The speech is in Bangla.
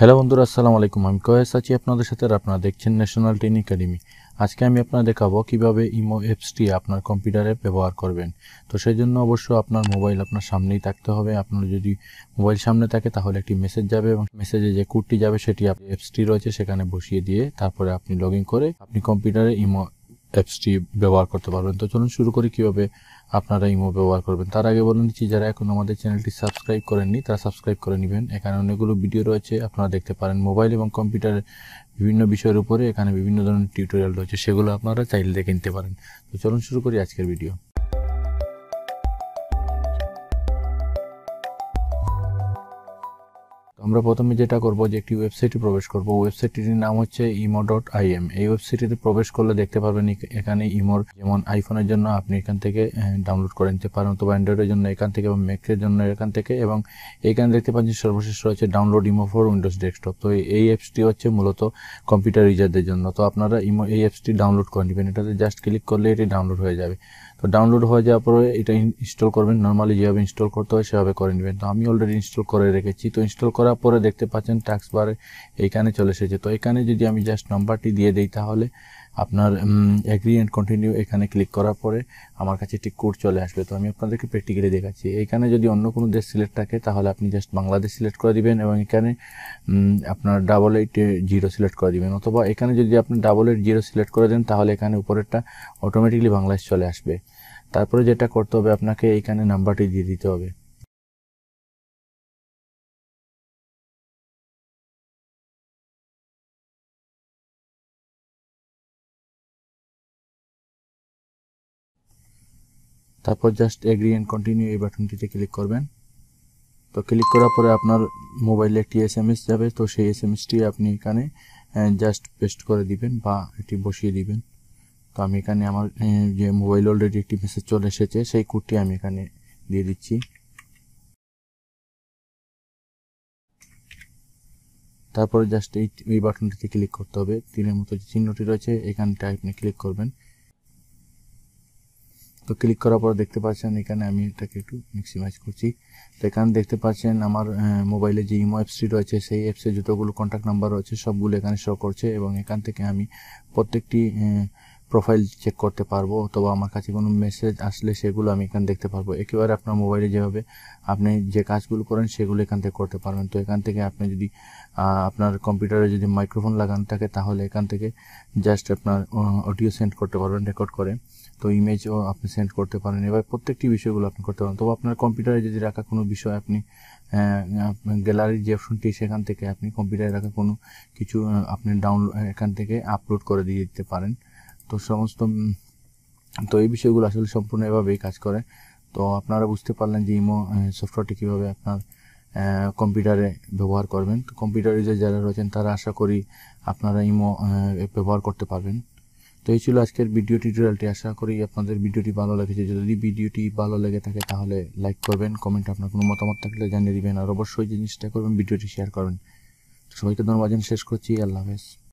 হ্যালো বন্ধুরা আসসালামু আলাইকুম আমি কয়েস আছি আপনাদের সাথে আপনারা দেখছেন ন্যাশনাল টেন একাডেমি আজকে আমি আপনার দেখাবো কিভাবে ইমো অ্যাপসটি আপনার কম্পিউটারে ব্যবহার করবেন তো সেই জন্য অবশ্য আপনার মোবাইল আপনার সামনেই থাকতে হবে আপনার যদি মোবাইল সামনে থাকে তাহলে একটি মেসেজ যাবে এবং মেসেজে যে কোডটি যাবে সেটি অ্যাপসটি রয়েছে সেখানে বসিয়ে দিয়ে তারপরে আপনি লগ করে আপনি কম্পিউটারে ইমো অ্যাপসটি ব্যবহার করতে পারবেন তো চলুন শুরু করি কীভাবে আপনারা ইমো ব্যবহার করবেন তার আগে বলে যে যারা এখন আমাদের চ্যানেলটি সাবস্ক্রাইব করেননি তারা সাবস্ক্রাইব করে নেবেন এখানে অনেকগুলো ভিডিও রয়েছে আপনারা দেখতে পারেন মোবাইল এবং কম্পিউটারের বিভিন্ন বিষয়ের উপরে এখানে বিভিন্ন ধরনের টিউটোরিয়াল রয়েছে সেগুলো আপনারা চাইলে দেখে নিতে পারেন তো চলুন শুরু করি আজকের ভিডিও আমরা প্রথমে যেটা করব যে একটি ওয়েবসাইটে প্রবেশ করব ওয়েবসাইটটির নাম হচ্ছে ইমো ডট আই এম এই ওয়েবসাইটটিতে প্রবেশ করলে দেখতে পারবেন এখানে ইমোর যেমন আইফোনের জন্য আপনি এখান থেকে ডাউনলোড করে নিতে পারেন অথবা অ্যান্ড্রয়েডের জন্য এখান থেকে এবং ম্যাকের জন্য এখান থেকে এবং এইখানে দেখতে পাচ্ছেন সর্বশেষ রয়েছে download imo for Windows desktop তো এই অ্যাপসটি হচ্ছে মূলত কম্পিউটার ইউজারদের জন্য তো আপনারা ইমো এই অ্যাপসটি ডাউনলোড করে নেবেন এটাতে জাস্ট ক্লিক করলে এটি ডাউনলোড হয়ে যাবে তো ডাউনলোড হয়ে যাওয়ার পরে এটা ইনস্টল করবেন নর্মালি যেভাবে ইনস্টল করতে হয় সেভাবে করে নেবেন তো আমি অলরেডি ইনস্টল করে রেখেছি তো ইনস্টল করার পরে দেখতে পাচ্ছেন টাস্ক বারে এইখানে চলে এসেছে তো এখানে যদি আমি জাস্ট নাম্বারটি দিয়ে দিই তাহলে আপনার অ্যাগ্রি অ্যান্ড কন্টিনিউ এখানে ক্লিক করার পরে আমার কাছে একটি কোড চলে আসবে তো আমি আপনাদেরকে প্র্যাকটিক্যালি দেখাচ্ছি এখানে যদি অন্য কোনো দেশ সিলেক্ট থাকে তাহলে আপনি জাস্ট বাংলাদেশ সিলেক্ট করে দিবেন এবং এখানে আপনার ডাবল এইট জিরো সিলেক্ট করে দিবেন অথবা এখানে যদি আপনি ডাবল এইট জিরো সিলেক্ট করে দেন তাহলে এখানে উপরেরটা অটোমেটিকলি বাংলাদেশ চলে আসবে তারপরে যেটা করতে হবে আপনাকে এখানে নাম্বারটি দিয়ে দিতে হবে তারপর জাস্ট এগ্রি অ্যান্ড কন্টিনিউ এই বাটনটিতে ক্লিক করবেন তো ক্লিক করার পরে আপনার মোবাইলে একটি এস এম এস যাবে তো সেই এস এম এসটি আপনি এখানে জাস্ট পেস্ট করে দিবেন বা এটি বসিয়ে দিবেন তো আমি এখানে আমার যে মোবাইল অলরেডি একটি মেসেজ চলে এসেছে সেই কোডটি আমি এখানে দিয়ে দিচ্ছি তারপরে জাস্ট এই এই বাটনটিতে ক্লিক করতে হবে তিনের মতো যে চিহ্নটি রয়েছে এখানটা আপনি ক্লিক করবেন তো ক্লিক করার পর দেখতে পাচ্ছেন এখানে আমি এটাকে একটু ম্যাক্সিমাইজ করছি তো এখানে দেখতে পাচ্ছেন আমার মোবাইলে যে ইমো অ্যাপসটি রয়েছে সেই অ্যাপসে যতগুলো কন্ট্যাক্ট নাম্বার রয়েছে সবগুলো এখানে শো করছে এবং এখান থেকে আমি প্রত্যেকটি প্রোফাইল চেক করতে পারবো অথবা আমার কাছে কোনো মেসেজ আসলে সেগুলো আমি এখানে দেখতে পারবো একেবারে আপনার মোবাইলে যেভাবে আপনি যে কাজগুলো করেন সেগুলো এখান থেকে করতে পারবেন তো এখান থেকে আপনি যদি আপনার কম্পিউটারে যদি মাইক্রোফোন লাগানো থাকে তাহলে এখান থেকে জাস্ট আপনার অডিও সেন্ড করতে পারবেন রেকর্ড করে তো ইমেজও আপনি সেন্ড করতে পারেন এবার প্রত্যেকটি বিষয়গুলো আপনি করতে পারেন তবু আপনার কম্পিউটারে যদি রাখা কোনো বিষয় আপনি গ্যালারির যে অপশনটি সেখান থেকে আপনি কম্পিউটারে রাখা কোনো কিছু আপনি ডাউনলোড এখান থেকে আপলোড করে দিয়ে দিতে পারেন তো সমস্ত তো এই বিষয়গুলো আসলে সম্পূর্ণ এভাবেই কাজ করে তো আপনারা বুঝতে পারলেন যে ইমো সফটওয়্যারটি কীভাবে আপনার কম্পিউটারে ব্যবহার করবেন তো কম্পিউটার ইউজার যারা রয়েছেন তারা আশা করি আপনারা ইমো ব্যবহার করতে পারবেন তো এই ছিল আজকের ভিডিও টিউটোরিয়ালটি আশা করি আপনাদের ভিডিওটি ভালো লেগেছে যদি ভিডিওটি ভালো লেগে থাকে তাহলে লাইক করবেন কমেন্ট আপনার কোনো মতামত থাকলে জানিয়ে দিবেন আর অবশ্যই জিনিসটা করবেন ভিডিওটি শেয়ার করবেন সবাইকে ধন্যবাদ শেষ করছি আল্লাহ হাফেজ